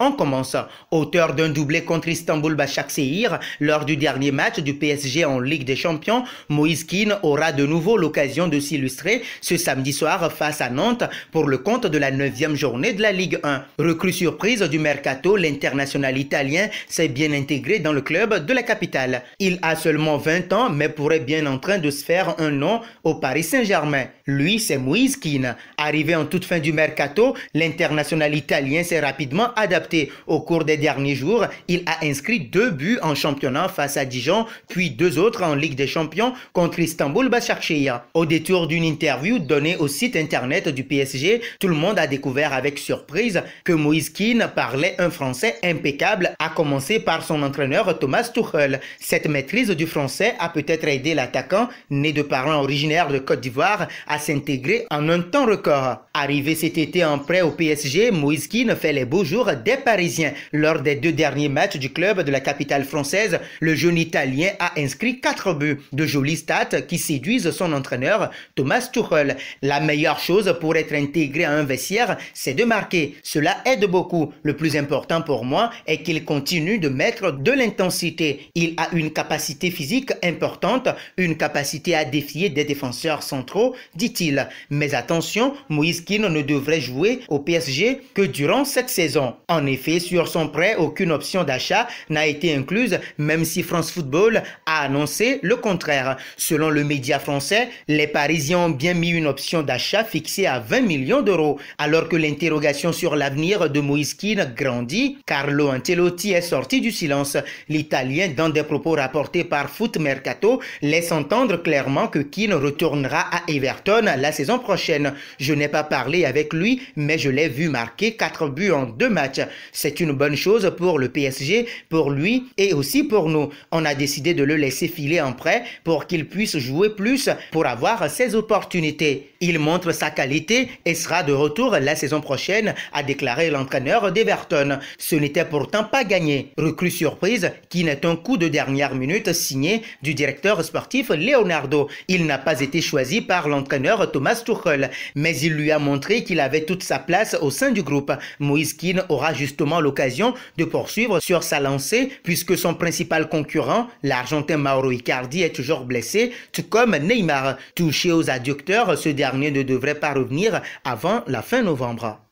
On commence. Auteur d'un doublé contre Istanbul Başakşehir lors du dernier match du PSG en Ligue des Champions, Moïse Keane aura de nouveau l'occasion de s'illustrer ce samedi soir face à Nantes pour le compte de la 9e journée de la Ligue 1. Recrue surprise du mercato, l'international italien s'est bien intégré dans le club de la capitale. Il a seulement 20 ans mais pourrait bien en train de se faire un nom au Paris Saint-Germain. Lui, c'est Moïse Keane. Arrivé en toute fin du mercato, l'international italien s'est rapidement adapté au cours des derniers jours. Il a inscrit deux buts en championnat face à Dijon, puis deux autres en Ligue des Champions contre Istanbul Başakşehir. Au détour d'une interview donnée au site internet du PSG, tout le monde a découvert avec surprise que Moïse Keane parlait un français impeccable, à commencer par son entraîneur Thomas Tuchel. Cette maîtrise du français a peut-être aidé l'attaquant, né de parents originaires de Côte d'Ivoire, à s'intégrer en un temps record. Arrivé cet été en prêt au PSG, Moïse Keane fait les beaux jours dès parisien. Lors des deux derniers matchs du club de la capitale française, le jeune Italien a inscrit quatre buts, de jolies stats qui séduisent son entraîneur Thomas Tuchel. La meilleure chose pour être intégré à un vestiaire, c'est de marquer. Cela aide beaucoup. Le plus important pour moi est qu'il continue de mettre de l'intensité. Il a une capacité physique importante, une capacité à défier des défenseurs centraux, dit-il. Mais attention, Moïse Kine ne devrait jouer au PSG que durant cette saison. En effet, sur son prêt, aucune option d'achat n'a été incluse, même si France Football a annoncé le contraire. Selon le média français, les Parisiens ont bien mis une option d'achat fixée à 20 millions d'euros, alors que l'interrogation sur l'avenir de Moïse Keane grandit. Carlo Ancelotti est sorti du silence. L'Italien, dans des propos rapportés par Foot Mercato, laisse entendre clairement que Keane retournera à Everton la saison prochaine. Je n'ai pas parlé avec lui, mais je l'ai vu marquer quatre buts en deux matchs c'est une bonne chose pour le PSG, pour lui et aussi pour nous. On a décidé de le laisser filer en prêt pour qu'il puisse jouer plus pour avoir ses opportunités. Il montre sa qualité et sera de retour la saison prochaine, a déclaré l'entraîneur d'Everton. Ce n'était pourtant pas gagné. Recrue surprise qui n'est un coup de dernière minute signé du directeur sportif Leonardo. Il n'a pas été choisi par l'entraîneur Thomas Tuchel, mais il lui a montré qu'il avait toute sa place au sein du groupe. Moïse aura l'occasion de poursuivre sur sa lancée puisque son principal concurrent, l'Argentin Mauro Icardi, est toujours blessé, tout comme Neymar. Touché aux adducteurs, ce dernier ne devrait pas revenir avant la fin novembre.